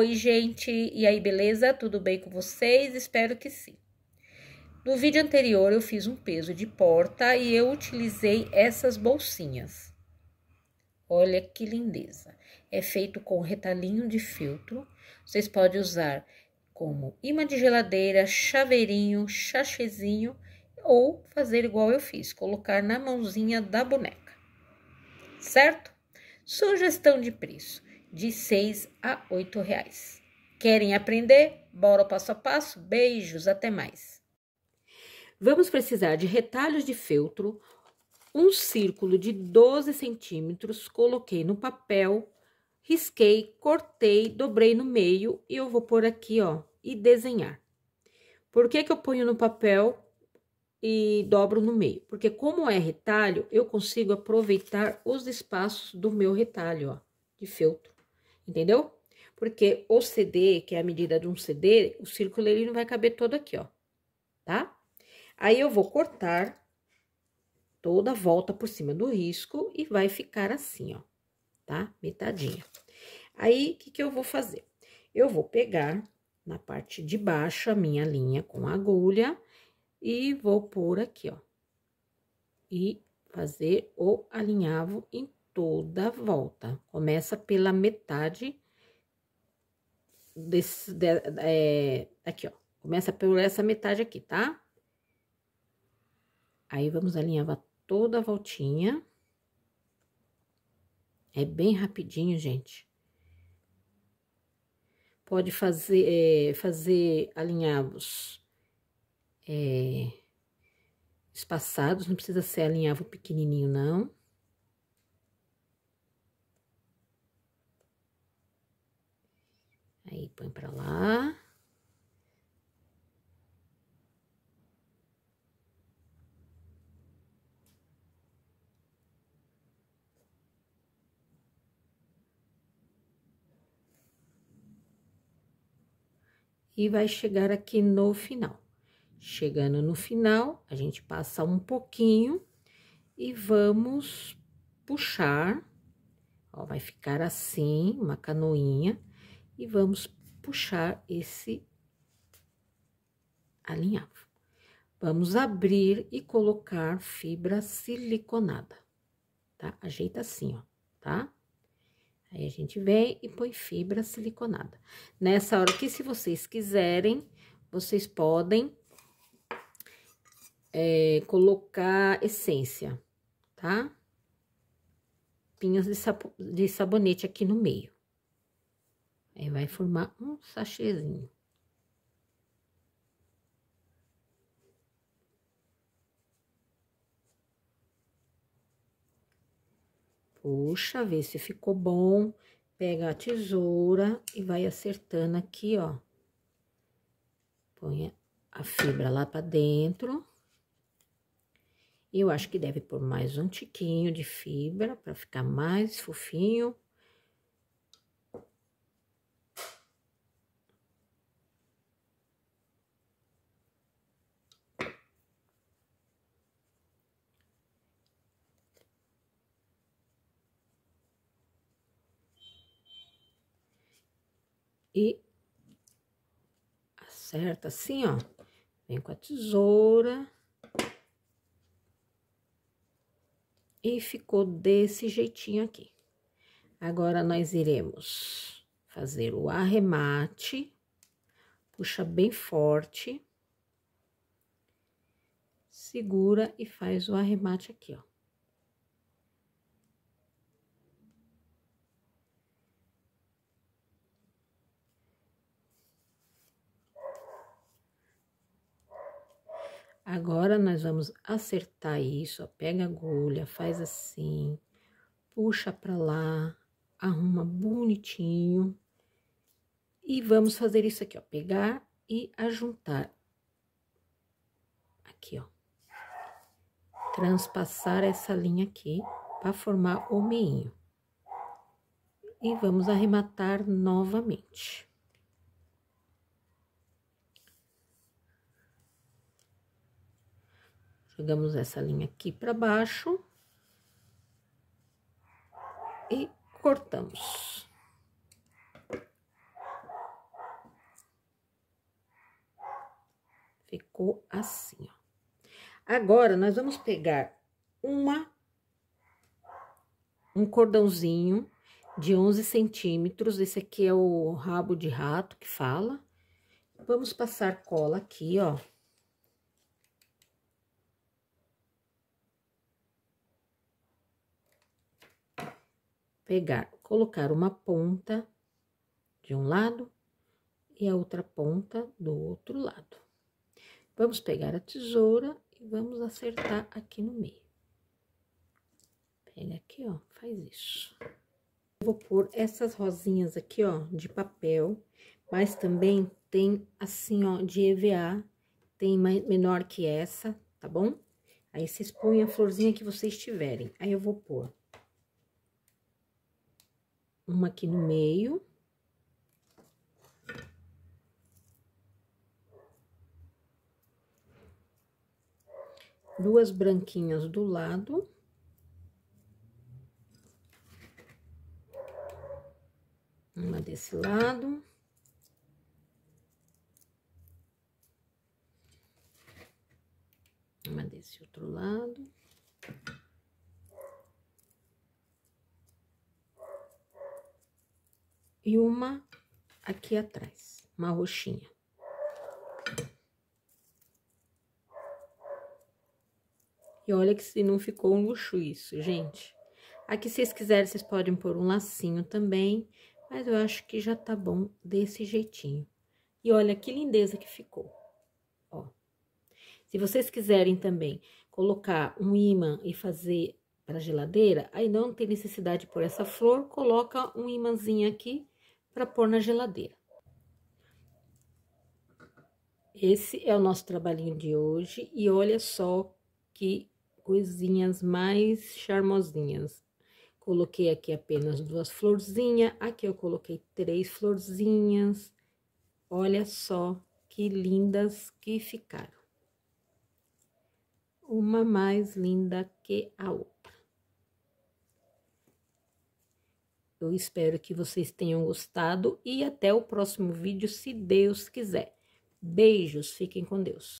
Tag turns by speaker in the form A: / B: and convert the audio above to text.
A: Oi, gente, e aí, beleza? Tudo bem com vocês? Espero que sim. No vídeo anterior, eu fiz um peso de porta e eu utilizei essas bolsinhas. Olha que lindeza! É feito com retalhinho de filtro. Vocês podem usar como imã de geladeira, chaveirinho, chachezinho ou fazer igual eu fiz, colocar na mãozinha da boneca. Certo? Sugestão de preço de 6 a 8 reais. Querem aprender? Bora passo a passo? Beijos, até mais! Vamos precisar de retalhos de feltro, um círculo de 12 centímetros, coloquei no papel, risquei, cortei, dobrei no meio e eu vou por aqui, ó, e desenhar. Por que que eu ponho no papel e dobro no meio? Porque como é retalho, eu consigo aproveitar os espaços do meu retalho, ó, de feltro entendeu? Porque o CD, que é a medida de um CD, o círculo ele não vai caber todo aqui, ó, tá? Aí eu vou cortar toda a volta por cima do risco e vai ficar assim, ó, tá? Metadinha. Aí, o que que eu vou fazer? Eu vou pegar na parte de baixo a minha linha com agulha e vou por aqui, ó. E fazer o alinhavo em toda a volta. Começa pela metade desse, de, é, aqui, ó. Começa por essa metade aqui, tá? Aí, vamos alinhavar toda a voltinha. É bem rapidinho, gente. Pode fazer, é, fazer alinhavos é, espaçados, não precisa ser alinhavo pequenininho, não. Aí, põe para lá. E vai chegar aqui no final. Chegando no final, a gente passa um pouquinho e vamos puxar. Ó, vai ficar assim, uma canoinha e vamos puxar esse alinhavo. Vamos abrir e colocar fibra siliconada, tá? Ajeita assim, ó, tá? Aí a gente vem e põe fibra siliconada. Nessa hora que, se vocês quiserem, vocês podem é, colocar essência, tá? Pinhas de, de sabonete aqui no meio. Aí vai formar um sachêzinho. Puxa, vê se ficou bom. Pega a tesoura e vai acertando aqui, ó. Põe a fibra lá pra dentro. eu acho que deve pôr mais um tiquinho de fibra pra ficar mais fofinho. e acerta assim, ó. Vem com a tesoura. E ficou desse jeitinho aqui. Agora, nós iremos fazer o arremate. Puxa bem forte. Segura e faz o arremate aqui, ó. Agora, nós vamos acertar isso, ó, pega a agulha, faz assim, puxa pra lá, arruma bonitinho. E vamos fazer isso aqui, ó, pegar e ajuntar. Aqui, ó. Transpassar essa linha aqui para formar o meinho. E vamos arrematar novamente. Pegamos essa linha aqui para baixo. E cortamos. Ficou assim, ó. Agora, nós vamos pegar uma, um cordãozinho de 11 centímetros. Esse aqui é o rabo de rato que fala. Vamos passar cola aqui, ó. pegar, colocar uma ponta de um lado e a outra ponta do outro lado. Vamos pegar a tesoura e vamos acertar aqui no meio. Pega aqui, ó, faz isso. vou pôr essas rosinhas aqui, ó, de papel, mas também tem assim, ó, de EVA, tem mais, menor que essa, tá bom? Aí vocês põem a florzinha que vocês tiverem. Aí eu vou pôr uma aqui no meio. Duas branquinhas do lado. Uma desse lado. Uma desse outro lado. e uma aqui atrás, uma roxinha. E olha que se não ficou um luxo isso, gente. Aqui, se vocês quiserem, vocês podem pôr um lacinho também, mas eu acho que já tá bom desse jeitinho. E olha que lindeza que ficou, ó. Se vocês quiserem também colocar um imã e fazer para geladeira, aí não tem necessidade de pôr essa flor, coloca um imãzinho aqui para pôr na geladeira. Esse é o nosso trabalhinho de hoje e olha só que coisinhas mais charmosinhas. Coloquei aqui apenas duas florzinhas, aqui eu coloquei três florzinhas. Olha só que lindas que ficaram. Uma mais linda que a outra. Eu espero que vocês tenham gostado e até o próximo vídeo, se Deus quiser. Beijos, fiquem com Deus.